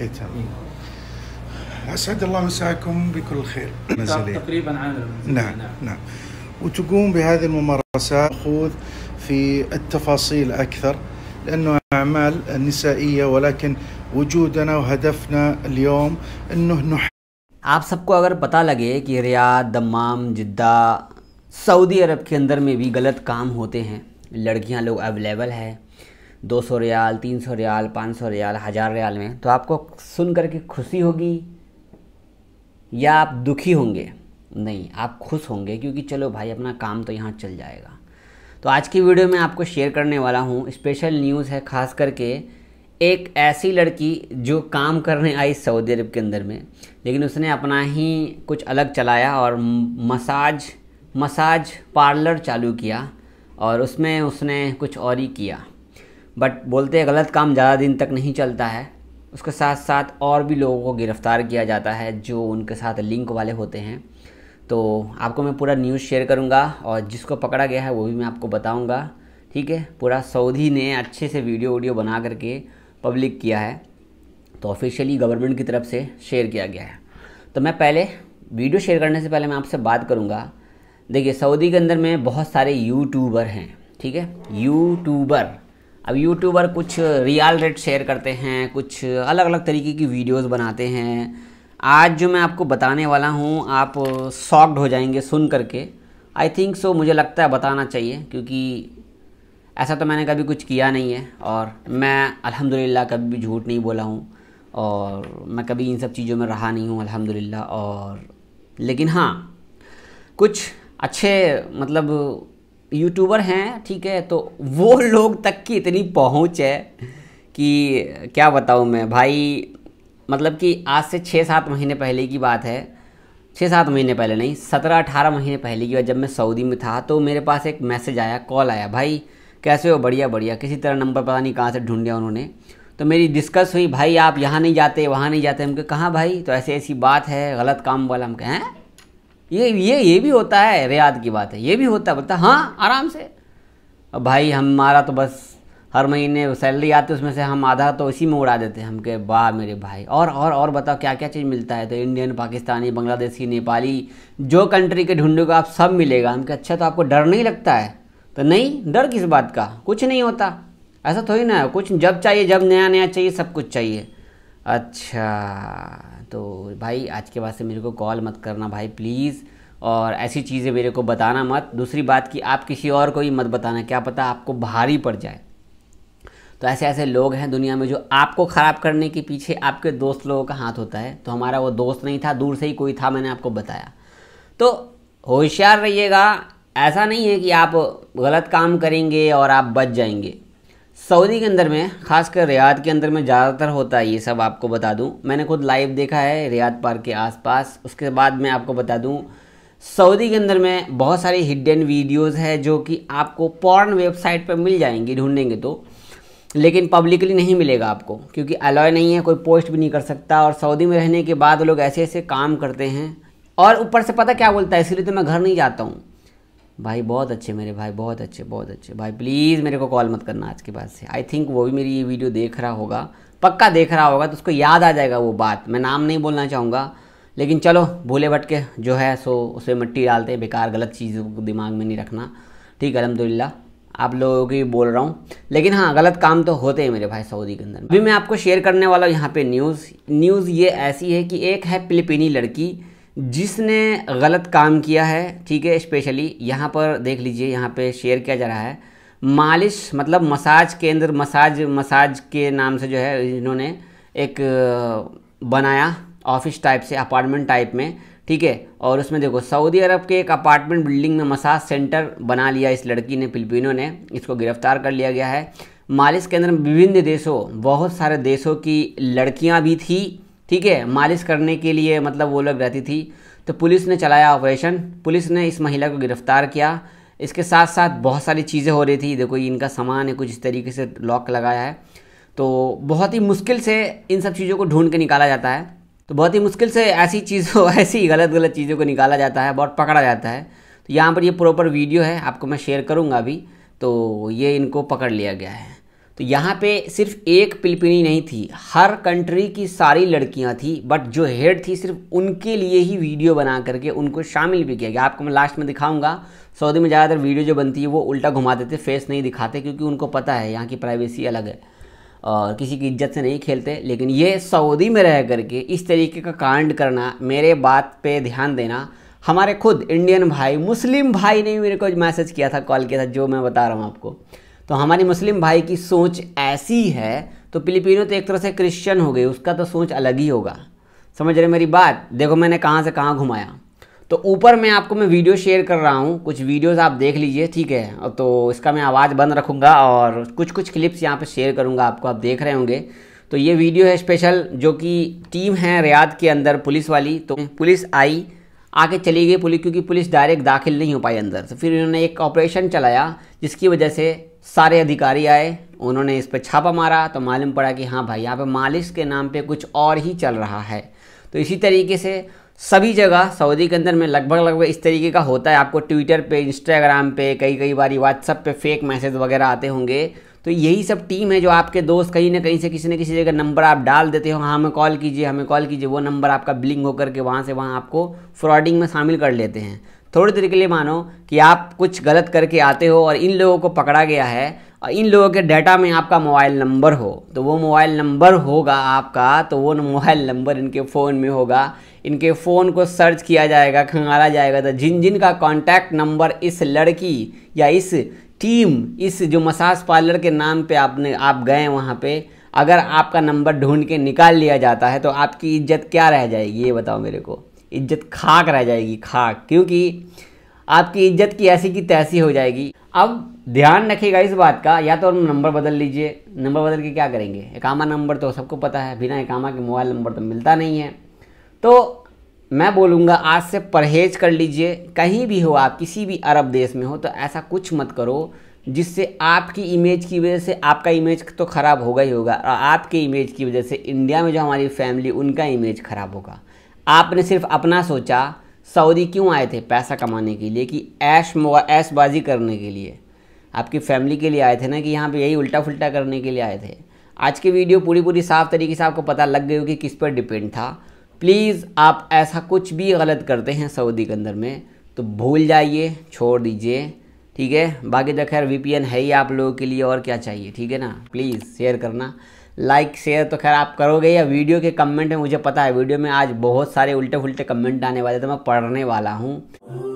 اي تمام اسعد الله مساكم بكل خير منزلية. تقريبا عامل نعم،, نعم نعم وتقوم بهذه الممارسات خوذ في التفاصيل اكثر لانه اعمال نسائيه ولكن وجودنا وهدفنا اليوم انه نح आप सबको अगर पता लगे कि रियाद दमाम जिद्दा सऊदी अरब के अंदर में भी गलत काम होते हैं लड़कियां लोग अवेलेबल है दो सौ रियाल तीन सौ रियाल पाँच सौ रियाल हज़ार रियाल में तो आपको सुन करके खुशी होगी या आप दुखी होंगे नहीं आप खुश होंगे क्योंकि चलो भाई अपना काम तो यहाँ चल जाएगा तो आज की वीडियो में आपको शेयर करने वाला हूँ स्पेशल न्यूज़ है ख़ास करके एक ऐसी लड़की जो काम करने आई सऊदी अरब के अंदर में लेकिन उसने अपना ही कुछ अलग चलाया और मसाज मसाज पार्लर चालू किया और उसमें उसने कुछ और ही किया बट बोलते हैं गलत काम ज़्यादा दिन तक नहीं चलता है उसके साथ साथ और भी लोगों को गिरफ़्तार किया जाता है जो उनके साथ लिंक वाले होते हैं तो आपको मैं पूरा न्यूज़ शेयर करूँगा और जिसको पकड़ा गया है वो भी मैं आपको बताऊँगा ठीक है पूरा सऊदी ने अच्छे से वीडियो वीडियो बना करके पब्लिक किया है तो ऑफिशियली गवर्नमेंट की तरफ से शेयर किया गया है तो मैं पहले वीडियो शेयर करने से पहले मैं आपसे बात करूँगा देखिए सऊदी के अंदर में बहुत सारे यूट्यूबर हैं ठीक है यूट्यूबर अब यूट्यूबर कुछ रियल रेट शेयर करते हैं कुछ अलग अलग तरीके की वीडियोस बनाते हैं आज जो मैं आपको बताने वाला हूँ आप सॉक्ड हो जाएंगे सुन करके आई थिंक सो मुझे लगता है बताना चाहिए क्योंकि ऐसा तो मैंने कभी कुछ किया नहीं है और मैं अल्हम्दुलिल्लाह कभी भी झूठ नहीं बोला हूँ और मैं कभी इन सब चीज़ों में रहा नहीं हूँ अल्हम्दुलिल्लाह और लेकिन हाँ कुछ अच्छे मतलब यूट्यूबर हैं ठीक है तो वो लोग तक की इतनी पहुंच है कि क्या बताऊं मैं भाई मतलब कि आज से छः सात महीने पहले की बात है छः सात महीने पहले नहीं सत्रह अठारह महीने पहले की बात जब मैं सऊदी में था तो मेरे पास एक मैसेज आया कॉल आया भाई कैसे हो बढ़िया बढ़िया किसी तरह नंबर पता नहीं कहाँ से ढूंढ लिया उन्होंने तो मेरी डिस्कस हुई भाई आप यहाँ नहीं जाते वहाँ नहीं जाते हम कहाँ भाई तो ऐसे ऐसी बात है गलत काम वाला हम कहें ये ये ये भी होता है रियाद की बात है ये भी होता है बोलता हाँ आराम से भाई हमारा तो बस हर महीने सैलरी आती है उसमें से हम आधा तो इसी में उड़ा देते हैं हम के वाह मेरे भाई और और और बताओ क्या क्या चीज़ मिलता है तो इंडियन पाकिस्तानी बांग्लादेशी नेपाली जो कंट्री के को आप सब मिलेगा हम के अच्छा तो आपको डर नहीं लगता है तो नहीं डर किस बात का कुछ नहीं होता ऐसा थोड़ी ना है कुछ जब चाहिए जब नया नया चाहिए सब कुछ चाहिए अच्छा तो भाई आज के बाद से मेरे को कॉल मत करना भाई प्लीज़ और ऐसी चीज़ें मेरे को बताना मत दूसरी बात कि आप किसी और को ही मत बताना क्या पता आपको भारी पड़ जाए तो ऐसे ऐसे लोग हैं दुनिया में जो आपको ख़राब करने के पीछे आपके दोस्त लोगों का हाथ होता है तो हमारा वो दोस्त नहीं था दूर से ही कोई था मैंने आपको बताया तो होशियार रहिएगा ऐसा नहीं है कि आप गलत काम करेंगे और आप बच जाएंगे सऊदी के अंदर में खासकर रियाद के अंदर में ज़्यादातर होता है ये सब आपको बता दूं मैंने खुद लाइव देखा है रियाद पार्क के आसपास उसके बाद मैं आपको बता दूं सऊदी के अंदर में बहुत सारी हिडन वीडियोस है जो कि आपको पॉर्न वेबसाइट पर मिल जाएंगी ढूंढेंगे तो लेकिन पब्लिकली नहीं मिलेगा आपको क्योंकि अलॉय नहीं है कोई पोस्ट भी नहीं कर सकता और सऊदी में रहने के बाद लोग ऐसे ऐसे काम करते हैं और ऊपर से पता क्या बोलता है इसलिए तो मैं घर नहीं जाता हूँ भाई बहुत अच्छे मेरे भाई बहुत अच्छे बहुत अच्छे भाई प्लीज़ मेरे को कॉल मत करना आज के बाद से आई थिंक वो भी मेरी ये वीडियो देख रहा होगा पक्का देख रहा होगा तो उसको याद आ जाएगा वो बात मैं नाम नहीं बोलना चाहूँगा लेकिन चलो भूले भटके जो है सो उसमें मिट्टी डालते हैं बेकार गलत चीज़ों को दिमाग में नहीं रखना ठीक है अलहमदिल्ला आप लोगों की बोल रहा हूँ लेकिन हाँ गलत काम तो होते हैं मेरे भाई सऊदी के अंदर अभी मैं आपको शेयर करने वाला हूँ यहाँ पे न्यूज़ न्यूज़ ये ऐसी है कि एक है फिलिपिनी लड़की जिसने गलत काम किया है ठीक है स्पेशली यहाँ पर देख लीजिए यहाँ पे शेयर किया जा रहा है मालिश मतलब मसाज केंद्र मसाज मसाज के नाम से जो है इन्होंने एक बनाया ऑफिस टाइप से अपार्टमेंट टाइप में ठीक है और उसमें देखो सऊदी अरब के एक अपार्टमेंट बिल्डिंग में मसाज सेंटर बना लिया इस लड़की ने फिलिपिनों ने इसको गिरफ्तार कर लिया गया है मालिश के अंदर विभिन्न देशों बहुत सारे देशों की लड़कियाँ भी थी ठीक है मालिश करने के लिए मतलब वो लोग रहती थी तो पुलिस ने चलाया ऑपरेशन पुलिस ने इस महिला को गिरफ्तार किया इसके साथ साथ बहुत सारी चीज़ें हो रही थी देखो इनका सामान है कुछ इस तरीके से लॉक लगाया है तो बहुत ही मुश्किल से इन सब चीज़ों को ढूंढ के निकाला जाता है तो बहुत ही मुश्किल से ऐसी चीज़ों ऐसी गलत गलत चीज़ों को निकाला जाता है बहुत पकड़ा जाता है तो यहाँ पर ये प्रॉपर वीडियो है आपको मैं शेयर करूँगा अभी तो ये इनको पकड़ लिया गया है तो यहाँ पे सिर्फ एक पिलपिनी नहीं थी हर कंट्री की सारी लड़कियाँ थी बट जो हेड थी सिर्फ उनके लिए ही वीडियो बना करके उनको शामिल भी किया गया आपको मैं लास्ट में दिखाऊंगा सऊदी में ज़्यादातर वीडियो जो बनती है वो उल्टा घुमा देते फेस नहीं दिखाते क्योंकि उनको पता है यहाँ की प्राइवेसी अलग है और किसी की इज्जत से नहीं खेलते लेकिन ये सऊदी में रह करके इस तरीके का कांड करना मेरे बात पर ध्यान देना हमारे खुद इंडियन भाई मुस्लिम भाई ने मेरे को मैसेज किया था कॉल किया था जो मैं बता रहा हूँ आपको तो हमारी मुस्लिम भाई की सोच ऐसी है तो फिलिपिनो तो एक तरह से क्रिश्चियन हो गए उसका तो सोच अलग ही होगा समझ रहे मेरी बात देखो मैंने कहाँ से कहाँ घुमाया तो ऊपर में आपको मैं वीडियो शेयर कर रहा हूँ कुछ वीडियोस आप देख लीजिए ठीक है तो इसका मैं आवाज़ बंद रखूँगा और कुछ कुछ क्लिप्स यहाँ पे शेयर करूँगा आपको आप देख रहे होंगे तो ये वीडियो है स्पेशल जो कि टीम है रियाद के अंदर पुलिस वाली तो पुलिस आई आगे चली गई पुलिस क्योंकि पुलिस डायरेक्ट दाखिल नहीं हो पाई अंदर तो फिर इन्होंने एक ऑपरेशन चलाया जिसकी वजह से सारे अधिकारी आए उन्होंने इस पर छापा मारा तो मालूम पड़ा कि हाँ भाई यहाँ पर मालिश के नाम पर कुछ और ही चल रहा है तो इसी तरीके से सभी जगह सऊदी के अंदर में लगभग लगभग इस तरीके का होता है आपको ट्विटर पे इंस्टाग्राम पे कई कई बार व्हाट्सअप पे फेक मैसेज वगैरह आते होंगे तो यही सब टीम है जो आपके दोस्त कहीं ना कहीं से किसी न किसी जगह नंबर आप डाल देते हो हाँ हमें कॉल कीजिए हमें कॉल कीजिए वो नंबर आपका बिलिंग होकर के वहाँ से वहाँ आपको फ्रॉडिंग में शामिल कर लेते हैं थोड़ी देर के लिए मानो कि आप कुछ गलत करके आते हो और इन लोगों को पकड़ा गया है और इन लोगों के डाटा में आपका मोबाइल नंबर हो तो वो मोबाइल नंबर होगा आपका तो वो मोबाइल नंबर इनके फ़ोन में होगा इनके फ़ोन को सर्च किया जाएगा खंगाला जाएगा तो जिन जिन का कॉन्टैक्ट नंबर इस लड़की या इस टीम इस जो मसाज पार्लर के नाम पे आपने आप गए वहाँ पे अगर आपका नंबर ढूंढ के निकाल लिया जाता है तो आपकी इज्जत क्या रह जाएगी ये बताओ मेरे को इज्जत खाक रह जाएगी खाक क्योंकि आपकी इज्जत की ऐसी की तैसी हो जाएगी अब ध्यान रखिएगा इस बात का या तो नंबर बदल लीजिए नंबर बदल के क्या करेंगे एकामा नंबर तो सबको पता है बिना एकामा के मोबाइल नंबर तो मिलता नहीं है तो मैं बोलूँगा आज से परहेज कर लीजिए कहीं भी हो आप किसी भी अरब देश में हो तो ऐसा कुछ मत करो जिससे आपकी इमेज की वजह से आपका इमेज तो ख़राब होगा ही होगा और आपके इमेज की वजह से इंडिया में जो हमारी फैमिली उनका इमेज ख़राब होगा आपने सिर्फ अपना सोचा सऊदी क्यों आए थे पैसा कमाने के लिए कि ऐश ऐशबाजी करने के लिए आपकी फैमिली के लिए आए थे ना कि यहाँ पे यही उल्टा फुल्टा करने के लिए आए थे आज की वीडियो पूरी पूरी साफ तरीके से आपको पता लग गई होगी कि किस पर डिपेंड था प्लीज़ आप ऐसा कुछ भी गलत करते हैं सऊदी के अंदर में तो भूल जाइए छोड़ दीजिए ठीक है बाकी तो खैर वी है ही आप लोगों के लिए और क्या चाहिए ठीक है ना प्लीज़ शेयर करना लाइक शेयर तो खैर आप करोगे या वीडियो के कमेंट में मुझे पता है वीडियो में आज बहुत सारे उल्टे फुलटे कमेंट आने वाले तो मैं पढ़ने वाला हूँ